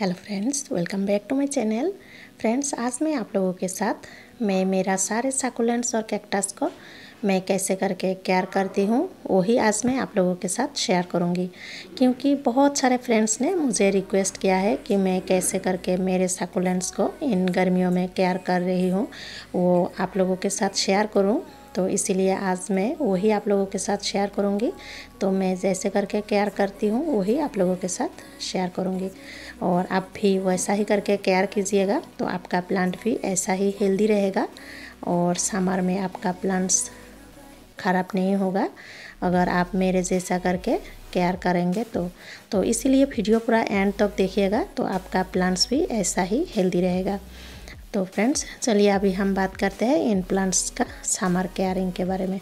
hello friends welcome back to my channel friends आज मैं आप लोगों के साथ मैं मेरा सारे साकुलेंट्स और कैक्टस को मैं कैसे करके केयर करती हूँ वही आज मैं आप लोगों के साथ शेयर करूँगी क्योंकि बहुत सारे फ्रेंड्स ने मुझे रिक्वेस्ट किया है कि मैं कैसे करके मेरे साकुलेंट्स को इन गर्मियों में केयर कर रही हूँ वो आप लोगों के साथ शेयर करूँ तो इसीलिए आज मैं वही आप लोगों के साथ शेयर करूँगी तो मैं जैसे करके केयर करती हूँ वही आप लोगों के साथ शेयर करूँगी और आप भी वैसा ही करके केयर कीजिएगा तो आपका प्लांट भी ऐसा ही हेल्दी रहेगा और समर में आपका प्लांट्स ख़राब नहीं होगा अगर आप मेरे जैसा करके केयर करेंगे तो तो इसीलिए वीडियो पूरा एंड तक देखिएगा तो आपका प्लांट्स भी ऐसा ही हेल्दी रहेगा तो फ्रेंड्स चलिए अभी हम बात करते हैं इन प्लांट्स का सामर केयरिंग के बारे में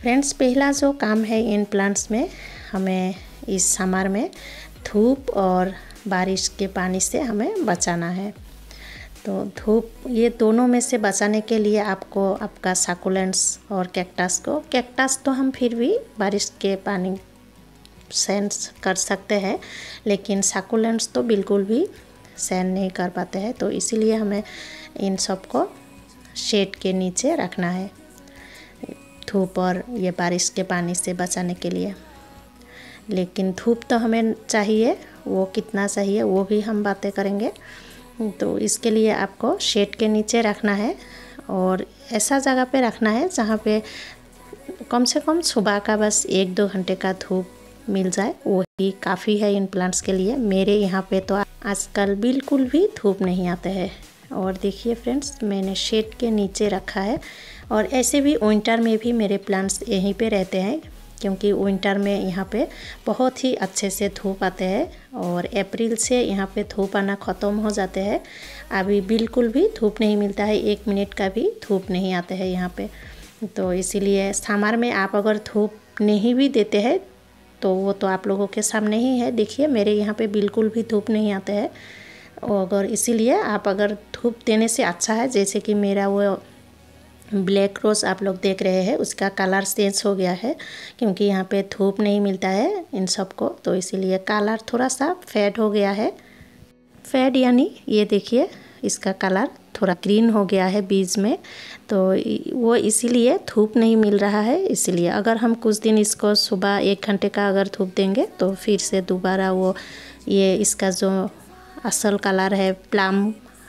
फ्रेंड्स पहला जो काम है इन प्लांट्स में हमें इस समर में धूप और बारिश के पानी से हमें बचाना है तो धूप ये दोनों में से बचाने के लिए आपको आपका साकुलेंट्स और कैक्टस को कैक्टस तो हम फिर भी बारिश के पानी सेंस कर सकते हैं लेकिन साकुलेंट्स तो बिल्कुल भी सैन नहीं कर पाते हैं तो इसीलिए हमें इन सब को शेड के नीचे रखना है धूप और ये बारिश के पानी से बचाने के लिए लेकिन धूप तो हमें चाहिए वो कितना चाहिए वो भी हम बातें करेंगे तो इसके लिए आपको शेड के नीचे रखना है और ऐसा जगह पे रखना है जहाँ पे कम से कम सुबह का बस एक दो घंटे का धूप मिल जाए वही काफ़ी है इन प्लांट्स के लिए मेरे यहाँ पे तो आजकल बिल्कुल भी धूप नहीं आते है और देखिए फ्रेंड्स मैंने शेड के नीचे रखा है और ऐसे भी विंटर में भी मेरे प्लांट्स यहीं पे रहते हैं क्योंकि विंटर में यहाँ पे बहुत ही अच्छे से धूप आते हैं और अप्रैल से यहाँ पे धूप आना ख़त्म हो जाते हैं अभी बिल्कुल भी धूप नहीं मिलता है एक मिनट का भी धूप नहीं आते हैं यहाँ पे तो इसीलिए समर में आप अगर धूप नहीं भी देते हैं तो वो तो आप लोगों के सामने ही है देखिए मेरे यहाँ पे बिल्कुल भी धूप नहीं आते हैं और इसीलिए आप अगर धूप देने से अच्छा है जैसे कि मेरा वो ब्लैक रोज़ आप लोग देख रहे हैं उसका कलर चेंज हो गया है क्योंकि यहाँ पे धूप नहीं मिलता है इन सबको तो इसीलिए कलर थोड़ा सा फेड हो गया है फेड यानी ये देखिए इसका कलर थोड़ा ग्रीन हो गया है बीज में तो वो इसीलिए धूप नहीं मिल रहा है इसीलिए अगर हम कुछ दिन इसको सुबह एक घंटे का अगर धूप देंगे तो फिर से दोबारा वो ये इसका जो असल कलर है प्लाम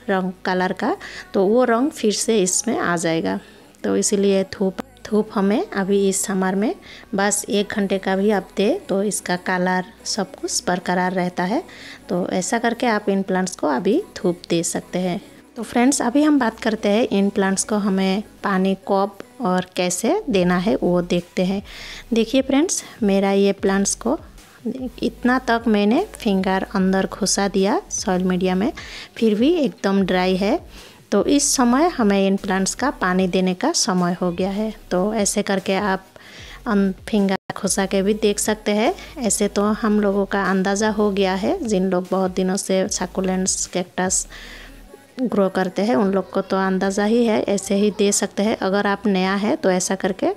रंग कलर का तो वो रंग फिर से इसमें आ जाएगा तो इसीलिए धूप धूप हमें अभी इस समर में बस एक घंटे का भी आप दे तो इसका कलर सब कुछ बरकरार रहता है तो ऐसा करके आप इन प्लांट्स को अभी धूप दे सकते हैं तो फ्रेंड्स अभी हम बात करते हैं इन प्लांट्स को हमें पानी कॉप और कैसे देना है वो देखते हैं देखिए फ्रेंड्स मेरा ये प्लांट्स को इतना तक मैंने फिंगर अंदर घुसा दिया सॉइल मीडिया में फिर भी एकदम ड्राई है तो इस समय हमें इन प्लांट्स का पानी देने का समय हो गया है तो ऐसे करके आप अं फिंगर खुसा के भी देख सकते हैं ऐसे तो हम लोगों का अंदाज़ा हो गया है जिन लोग बहुत दिनों से साकुलेंट्स कैक्टस ग्रो करते हैं उन लोग को तो अंदाज़ा ही है ऐसे ही दे सकते हैं अगर आप नया है तो ऐसा करके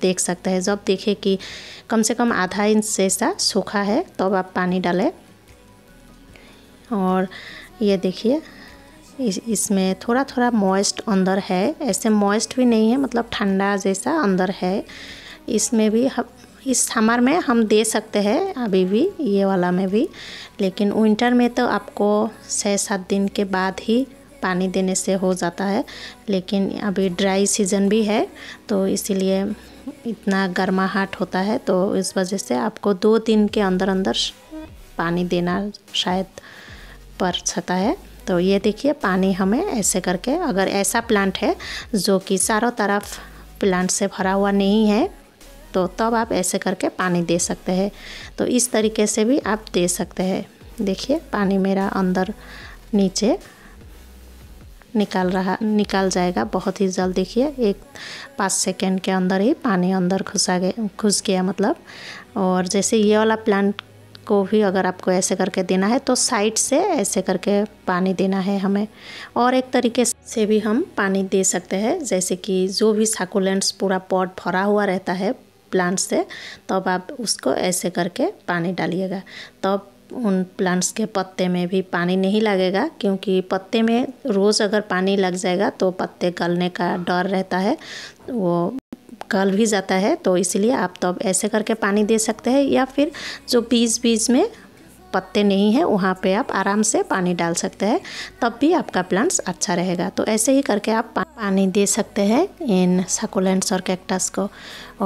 देख सकते हैं जब देखें कि कम से कम आधा इंच जैसा सूखा है तब तो आप पानी डालें और ये देखिए इस इसमें थोड़ा थोड़ा मॉइस्ट अंदर है ऐसे मॉइस्ट भी नहीं है मतलब ठंडा जैसा अंदर है इसमें भी हम इस समर में हम दे सकते हैं अभी भी ये वाला में भी लेकिन विंटर में तो आपको छः सात दिन के बाद ही पानी देने से हो जाता है लेकिन अभी ड्राई सीज़न भी है तो इसीलिए इतना गर्माहट होता है तो इस वजह से आपको दो दिन के अंदर अंदर पानी देना शायद पड़ सकता है तो ये देखिए पानी हमें ऐसे करके अगर ऐसा प्लांट है जो कि चारों तरफ प्लांट से भरा हुआ नहीं है तो तब आप ऐसे करके पानी दे सकते हैं तो इस तरीके से भी आप दे सकते हैं देखिए पानी मेरा अंदर नीचे निकाल रहा निकाल जाएगा बहुत ही जल्द देखिए एक पाँच सेकेंड के अंदर ही पानी अंदर घुसा गया घुस गया मतलब और जैसे ये वाला प्लांट को भी अगर आपको ऐसे करके देना है तो साइड से ऐसे करके पानी देना है हमें और एक तरीके से भी हम पानी दे सकते हैं जैसे कि जो भी साकुलेंट्स पूरा पॉट भरा हुआ रहता है प्लांट से तब आप उसको ऐसे करके पानी डालिएगा तब उन प्लांट्स के पत्ते में भी पानी नहीं लगेगा क्योंकि पत्ते में रोज़ अगर पानी लग जाएगा तो पत्ते गलने का डर रहता है वो गल भी जाता है तो इसलिए आप तब तो ऐसे करके पानी दे सकते हैं या फिर जो बीज बीज में पत्ते नहीं है वहाँ पे आप आराम से पानी डाल सकते हैं तब भी आपका प्लांट्स अच्छा रहेगा तो ऐसे ही करके आप पानी दे सकते हैं इन सकुलेंट्स और कैक्टस को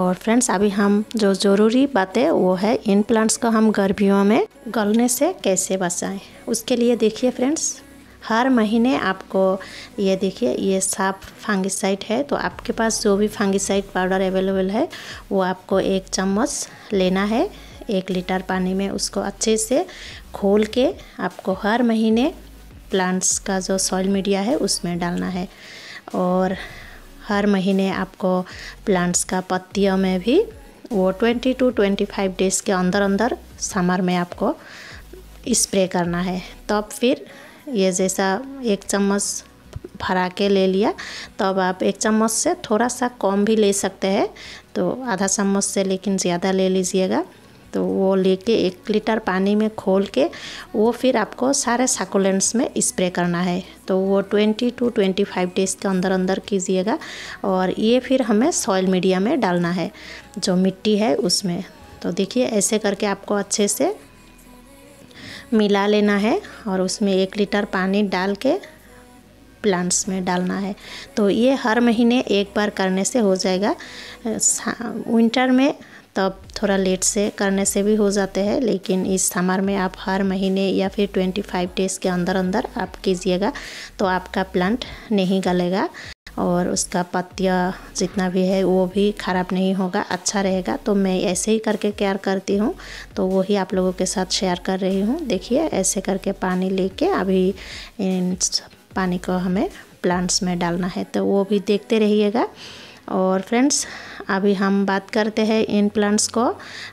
और फ्रेंड्स अभी हम जो ज़रूरी बातें वो है इन प्लांट्स को हम गर्मियों में गलने से कैसे बचाएं उसके लिए देखिए फ्रेंड्स हर महीने आपको ये देखिए ये साफ फांगिसाइड है तो आपके पास जो भी फांगिसाइड पाउडर अवेलेबल है वो आपको एक चम्मच लेना है एक लीटर पानी में उसको अच्छे से खोल के आपको हर महीने प्लांट्स का जो सॉइल मीडिया है उसमें डालना है और हर महीने आपको प्लांट्स का पत्तियों में भी वो 20 टू 25 डेज़ के अंदर अंदर समर में आपको स्प्रे करना है तब फिर ये जैसा एक चम्मच भरा के ले लिया तब आप एक चम्मच से थोड़ा सा कम भी ले सकते हैं तो आधा चम्मच से लेकिन ज़्यादा ले लीजिएगा तो वो लेके एक लीटर पानी में खोल के वो फिर आपको सारे सकुलेंट्स में स्प्रे करना है तो वो 20 टू 25 डेज़ के अंदर अंदर कीजिएगा और ये फिर हमें सॉइल मीडिया में डालना है जो मिट्टी है उसमें तो देखिए ऐसे करके आपको अच्छे से मिला लेना है और उसमें एक लीटर पानी डाल के प्लांट्स में डालना है तो ये हर महीने एक बार करने से हो जाएगा विंटर में तब थोड़ा लेट से करने से भी हो जाते हैं लेकिन इस समर में आप हर महीने या फिर 25 डेज़ के अंदर अंदर आप कीजिएगा तो आपका प्लांट नहीं गलेगा और उसका पत्तिया जितना भी है वो भी ख़राब नहीं होगा अच्छा रहेगा तो मैं ऐसे ही करके केयर करती हूँ तो वही आप लोगों के साथ शेयर कर रही हूँ देखिए ऐसे करके पानी लेके अभी इन पानी को हमें प्लांट्स में डालना है तो वो भी देखते रहिएगा और फ्रेंड्स अभी हम बात करते हैं इन प्लांट्स को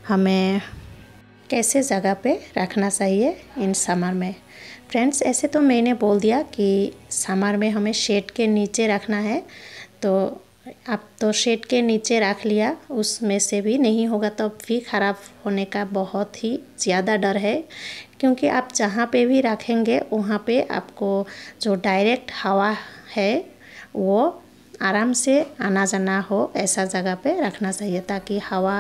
हमें कैसे जगह पे रखना चाहिए इन समर में फ्रेंड्स ऐसे तो मैंने बोल दिया कि समर में हमें शेड के नीचे रखना है तो आप तो शेड के नीचे रख लिया उसमें से भी नहीं होगा तो भी ख़राब होने का बहुत ही ज़्यादा डर है क्योंकि आप जहाँ पे भी रखेंगे वहाँ पे आपको जो डायरेक्ट हवा है वो आराम से आना जाना हो ऐसा जगह पे रखना चाहिए ताकि हवा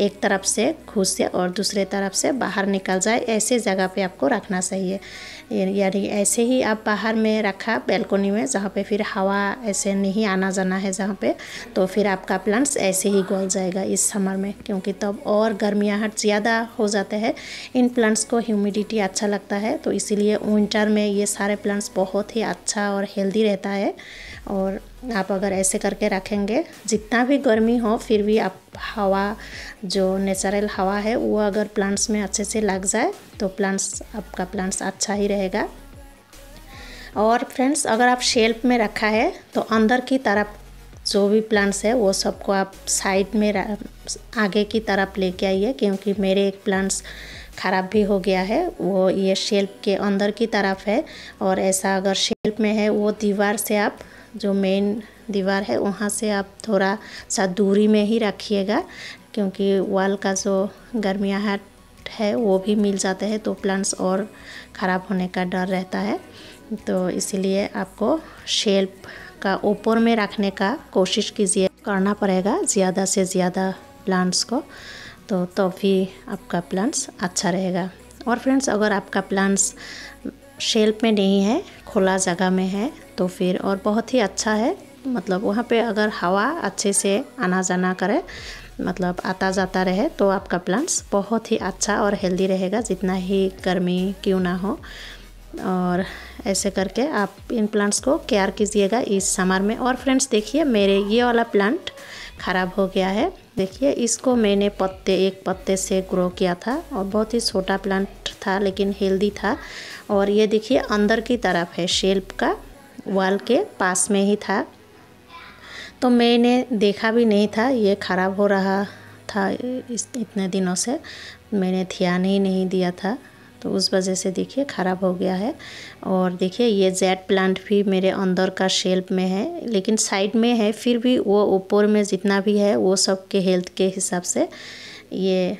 एक तरफ से घुसे और दूसरे तरफ से बाहर निकल जाए ऐसे जगह पे आपको रखना चाहिए यानी ऐसे ही आप बाहर में रखा बेलकोनी में जहाँ पे फिर हवा ऐसे नहीं आना जाना है जहाँ पे तो फिर आपका प्लांट्स ऐसे ही गोल जाएगा इस समर में क्योंकि तब तो और गर्मियाहट ज़्यादा हो जाता है इन प्लांट्स को ह्यूमिडिटी अच्छा लगता है तो इसीलिए विंटर में ये सारे प्लांट्स बहुत ही अच्छा और हेल्दी रहता है और आप अगर ऐसे करके रखेंगे जितना भी गर्मी हो फिर भी आप हवा जो नेचुरल हवा है वो अगर प्लांट्स में अच्छे से लग जाए तो प्लांट्स आपका प्लांट्स अच्छा ही रहेगा और फ्रेंड्स अगर आप शेल्फ में रखा है तो अंदर की तरफ जो भी प्लांट्स है वो सबको आप साइड में आगे की तरफ लेके आइए क्योंकि मेरे एक प्लांट्स ख़राब भी हो गया है वो ये शेल्फ के अंदर की तरफ है और ऐसा अगर शेल्फ में है वो दीवार से आप जो मेन दीवार है वहाँ से आप थोड़ा सा दूरी में ही रखिएगा क्योंकि वाल का जो गर्मियाहट है वो भी मिल जाते हैं तो प्लांट्स और ख़राब होने का डर रहता है तो इसीलिए आपको शेल्प का ऊपर में रखने का कोशिश कीजिए करना पड़ेगा ज़्यादा से ज़्यादा प्लांट्स को तो तभी तो आपका प्लांट्स अच्छा रहेगा और फ्रेंड्स अगर आपका प्लांट्स शेल्प में नहीं है खुला जगह में है तो फिर और बहुत ही अच्छा है मतलब वहाँ पे अगर हवा अच्छे से आना जाना करे मतलब आता जाता रहे तो आपका प्लांट्स बहुत ही अच्छा और हेल्दी रहेगा जितना ही गर्मी क्यों ना हो और ऐसे करके आप इन प्लांट्स को केयर कीजिएगा इस समर में और फ्रेंड्स देखिए मेरे ये वाला प्लांट ख़राब हो गया है देखिए इसको मैंने पत्ते एक पत्ते से ग्रो किया था और बहुत ही छोटा प्लांट था लेकिन हेल्दी था और ये देखिए अंदर की तरफ है शेल्प का वाल के पास में ही था तो मैंने देखा भी नहीं था ये ख़राब हो रहा था इस इतने दिनों से मैंने ध्यान ही नहीं दिया था तो उस वजह से देखिए ख़राब हो गया है और देखिए ये जेड प्लांट भी मेरे अंदर का शेल्प में है लेकिन साइड में है फिर भी वो ऊपर में जितना भी है वो सब के हेल्थ के हिसाब से ये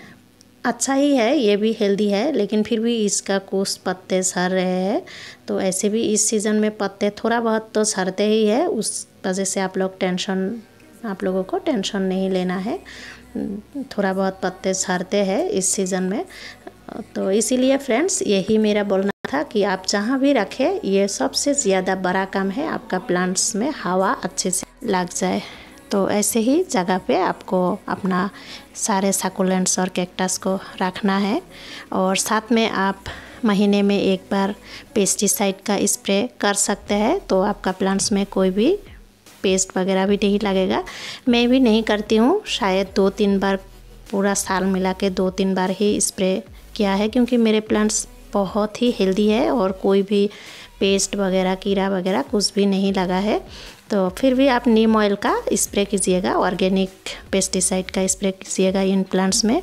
अच्छा ही है ये भी हेल्दी है लेकिन फिर भी इसका कुछ पत्ते सर रहे हैं तो ऐसे भी इस सीज़न में पत्ते थोड़ा बहुत तो सरते ही है उस वजह से आप लोग टेंशन आप लोगों को टेंशन नहीं लेना है थोड़ा बहुत पत्ते सरते हैं इस सीज़न में तो इसीलिए फ्रेंड्स यही मेरा बोलना था कि आप जहाँ भी रखें ये सबसे ज़्यादा बड़ा काम है आपका प्लांट्स में हवा अच्छे से लग जाए तो ऐसे ही जगह पे आपको अपना सारे सकुलेंट्स और कैक्टस को रखना है और साथ में आप महीने में एक बार पेस्टिसाइड का स्प्रे कर सकते हैं तो आपका प्लांट्स में कोई भी पेस्ट वगैरह भी नहीं लगेगा मैं भी नहीं करती हूँ शायद दो तीन बार पूरा साल मिला के दो तीन बार ही स्प्रे किया है क्योंकि मेरे प्लांट्स बहुत ही हेल्दी है और कोई भी पेस्ट वगैरह कीड़ा वगैरह कुछ भी नहीं लगा है तो फिर भी आप नीम ऑयल का स्प्रे कीजिएगा ऑर्गेनिक पेस्टिसाइड का स्प्रे कीजिएगा इन प्लांट्स में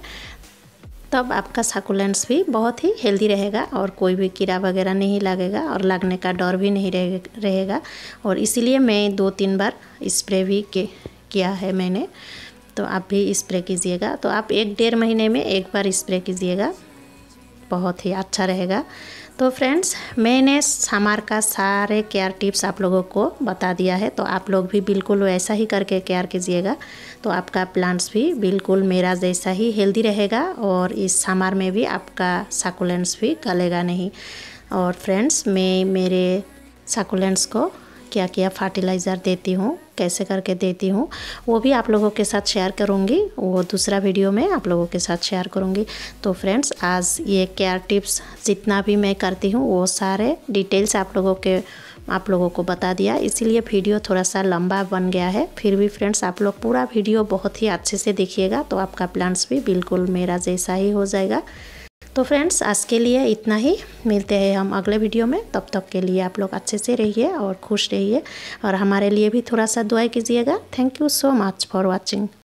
तब आपका साकुलेंट्स भी बहुत ही हेल्दी रहेगा और कोई भी कीड़ा वगैरह नहीं लगेगा और लगने का डर भी नहीं रहे, रहेगा और इसीलिए मैं दो तीन बार स्प्रे भी के, किया है मैंने तो आप भी स्प्रे कीजिएगा तो आप एक डेढ़ महीने में एक बार स्प्रे कीजिएगा बहुत ही अच्छा रहेगा तो फ्रेंड्स मैंने सामार का सारे केयर टिप्स आप लोगों को बता दिया है तो आप लोग भी बिल्कुल वैसा ही करके केयर कीजिएगा तो आपका प्लांट्स भी बिल्कुल मेरा जैसा ही हेल्दी रहेगा और इस सामार में भी आपका साकुलेंट्स भी गलेगा नहीं और फ्रेंड्स मैं मेरे साकुलेंट्स को क्या क्या फर्टिलाइज़र देती हूँ कैसे करके देती हूँ वो भी आप लोगों के साथ शेयर करूँगी वो दूसरा वीडियो में आप लोगों के साथ शेयर करूँगी तो फ्रेंड्स आज ये केयर टिप्स जितना भी मैं करती हूँ वो सारे डिटेल्स आप लोगों के आप लोगों को बता दिया इसीलिए वीडियो थोड़ा सा लंबा बन गया है फिर भी फ्रेंड्स आप लोग पूरा वीडियो बहुत ही अच्छे से देखिएगा तो आपका प्लांट्स भी बिल्कुल मेरा जैसा ही हो जाएगा तो फ्रेंड्स आज के लिए इतना ही मिलते हैं हम अगले वीडियो में तब तक के लिए आप लोग अच्छे से रहिए और खुश रहिए और हमारे लिए भी थोड़ा सा दुआई कीजिएगा thank you so much for watching